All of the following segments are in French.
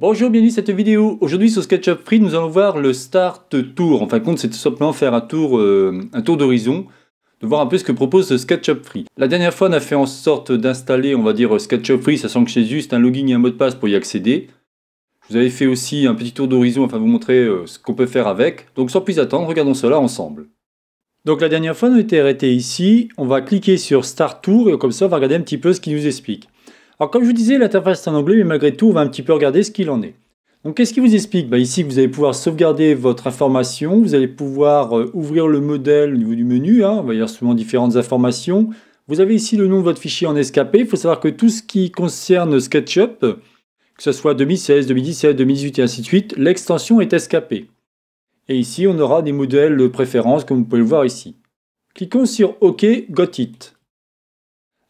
Bonjour, bienvenue à cette vidéo. Aujourd'hui sur SketchUp Free, nous allons voir le Start Tour. En fin de compte, c'est tout simplement faire un tour, euh, tour d'horizon, de voir un peu ce que propose SketchUp Free. La dernière fois, on a fait en sorte d'installer, on va dire, SketchUp Free, sent que c'est juste un login et un mot de passe pour y accéder. Je vous avais fait aussi un petit tour d'horizon afin de vous montrer euh, ce qu'on peut faire avec. Donc sans plus attendre, regardons cela ensemble. Donc la dernière fois, on été arrêté ici. On va cliquer sur Start Tour et comme ça, on va regarder un petit peu ce qu'il nous explique. Alors comme je vous disais, l'interface est en anglais, mais malgré tout, on va un petit peu regarder ce qu'il en est. Donc qu'est-ce qui vous explique bah, Ici, vous allez pouvoir sauvegarder votre information, vous allez pouvoir euh, ouvrir le modèle au niveau du menu, hein. On va y avoir souvent différentes informations. Vous avez ici le nom de votre fichier en SKP. il faut savoir que tout ce qui concerne SketchUp, que ce soit 2016, 2017, 2018 et ainsi de suite, l'extension est escapée. Et ici, on aura des modèles de préférence comme vous pouvez le voir ici. Cliquons sur OK, Got It.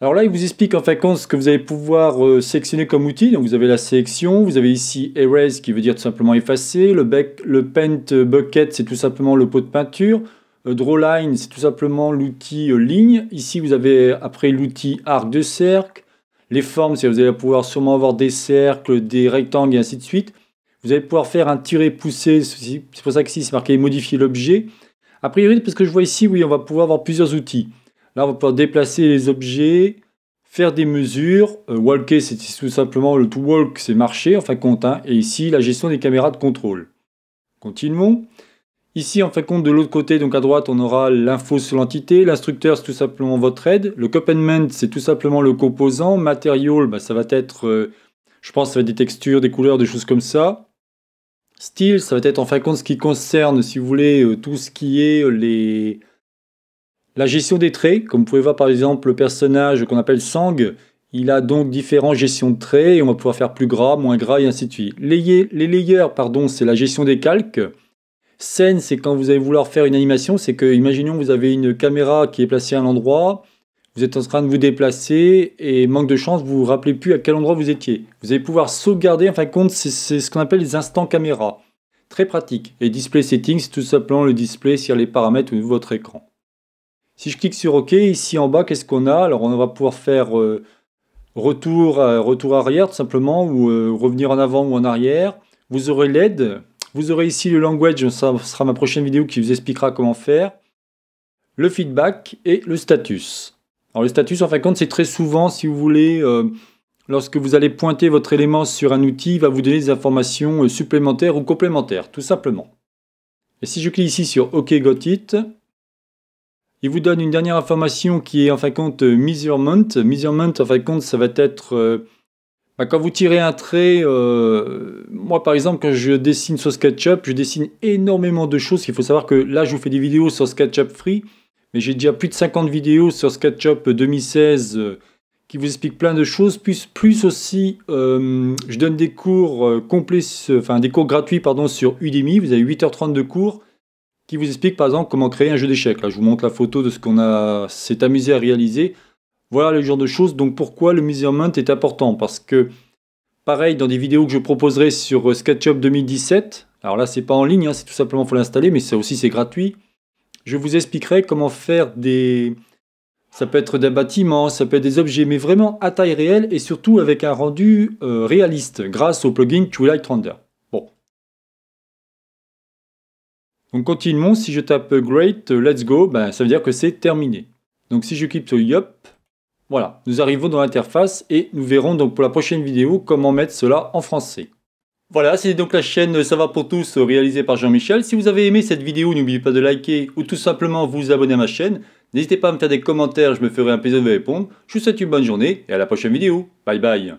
Alors là, il vous explique en fin de compte ce que vous allez pouvoir euh, sélectionner comme outil. Donc vous avez la sélection, vous avez ici Erase qui veut dire tout simplement effacer, le, bec, le Paint Bucket c'est tout simplement le pot de peinture, euh, Draw Line c'est tout simplement l'outil euh, ligne, ici vous avez après l'outil arc de cercle, les formes c'est vous allez pouvoir sûrement avoir des cercles, des rectangles et ainsi de suite. Vous allez pouvoir faire un tirer poussé c'est pour ça que ici c'est marqué modifier l'objet. A priori, parce que je vois ici, oui, on va pouvoir avoir plusieurs outils. Là, on va pouvoir déplacer les objets, faire des mesures. Euh, walker, c'est tout simplement le to walk, c'est marcher, enfin compte. Hein. Et ici, la gestion des caméras de contrôle. Continuons. Ici, en fin de compte, de l'autre côté, donc à droite, on aura l'info sur l'entité. L'instructeur, c'est tout simplement votre aide. Le component, c'est tout simplement le composant. Material, bah, ça va être, euh, je pense, ça va être des textures, des couleurs, des choses comme ça. Style, ça va être en fin de compte ce qui concerne, si vous voulez, euh, tout ce qui est les, la gestion des traits, comme vous pouvez voir par exemple le personnage qu'on appelle Sang, il a donc différentes gestions de traits et on va pouvoir faire plus gras, moins gras et ainsi de suite. Les, les layers, pardon, c'est la gestion des calques. Scène, c'est quand vous allez vouloir faire une animation, c'est que, imaginons, vous avez une caméra qui est placée à un endroit, vous êtes en train de vous déplacer et manque de chance, vous ne vous rappelez plus à quel endroit vous étiez. Vous allez pouvoir sauvegarder, en fin de compte, c'est ce qu'on appelle les instants caméra. Très pratique. Et display settings, c'est tout simplement le display sur les paramètres de votre écran. Si je clique sur OK, ici en bas, qu'est-ce qu'on a Alors on va pouvoir faire euh, retour, retour arrière tout simplement, ou euh, revenir en avant ou en arrière. Vous aurez l'aide. Vous aurez ici le language, ça sera ma prochaine vidéo qui vous expliquera comment faire. Le feedback et le status. Alors le status, en fin de compte, c'est très souvent, si vous voulez, euh, lorsque vous allez pointer votre élément sur un outil, il va vous donner des informations supplémentaires ou complémentaires, tout simplement. Et si je clique ici sur OK Got It, il vous donne une dernière information qui est en fin de compte euh, measurement. Measurement, en fin de compte, ça va être euh, bah, quand vous tirez un trait. Euh, moi, par exemple, quand je dessine sur SketchUp, je dessine énormément de choses. Il faut savoir que là, je vous fais des vidéos sur SketchUp Free, mais j'ai déjà plus de 50 vidéos sur SketchUp 2016 qui vous expliquent plein de choses. Plus, plus aussi, je donne des cours complets, enfin des cours gratuits pardon, sur Udemy. Vous avez 8h30 de cours qui vous explique par exemple comment créer un jeu d'échecs. Là, je vous montre la photo de ce qu'on a s'est amusé à réaliser. Voilà le genre de choses. Donc pourquoi le measurement est important Parce que pareil dans des vidéos que je proposerai sur euh, SketchUp 2017. Alors là, c'est pas en ligne, hein, c'est tout simplement faut l'installer, mais ça aussi c'est gratuit. Je vous expliquerai comment faire des ça peut être des bâtiments, ça peut être des objets, mais vraiment à taille réelle et surtout avec un rendu euh, réaliste grâce au plugin Twilight Render. Donc continuons, si je tape great, let's go, bah, ça veut dire que c'est terminé. Donc si je sur yop, voilà, nous arrivons dans l'interface et nous verrons donc pour la prochaine vidéo comment mettre cela en français. Voilà, c'est donc la chaîne Ça va pour tous réalisée par Jean-Michel. Si vous avez aimé cette vidéo, n'oubliez pas de liker ou tout simplement vous abonner à ma chaîne. N'hésitez pas à me faire des commentaires, je me ferai un plaisir de répondre. Je vous souhaite une bonne journée et à la prochaine vidéo. Bye bye